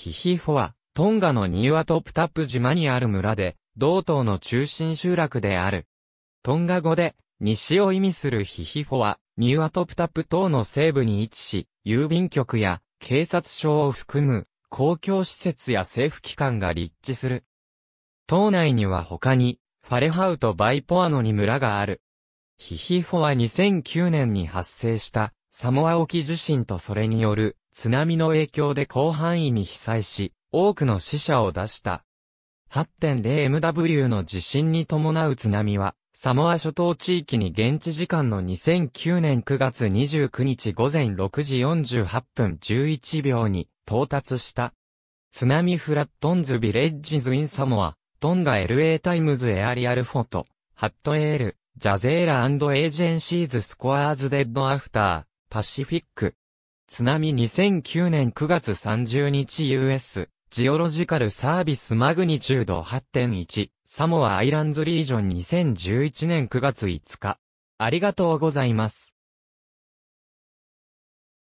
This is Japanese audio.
ヒヒフォは、トンガのニュアトプタップ島にある村で、同島の中心集落である。トンガ語で、西を意味するヒヒフォは、ニュアトプタップ島の西部に位置し、郵便局や警察署を含む公共施設や政府機関が立地する。島内には他に、ファレハウとバイポアノに村がある。ヒヒフォは2009年に発生したサモア沖地震とそれによる津波の影響で広範囲に被災し、多くの死者を出した。8.0MW の地震に伴う津波は、サモア諸島地域に現地時間の2009年9月29日午前6時48分11秒に到達した。津波フラットンズビレッジズインサモア、トンガ LA タイムズエアリアルフォト、ハットエール、ジャゼーラエージェンシーズスコアーズデッドアフター、パシフィック。津波2009年9月30日 US、ジオロジカルサービスマグニチュード8.1、サモアアイランズリージョン2011年9月5日。ありがとうございます。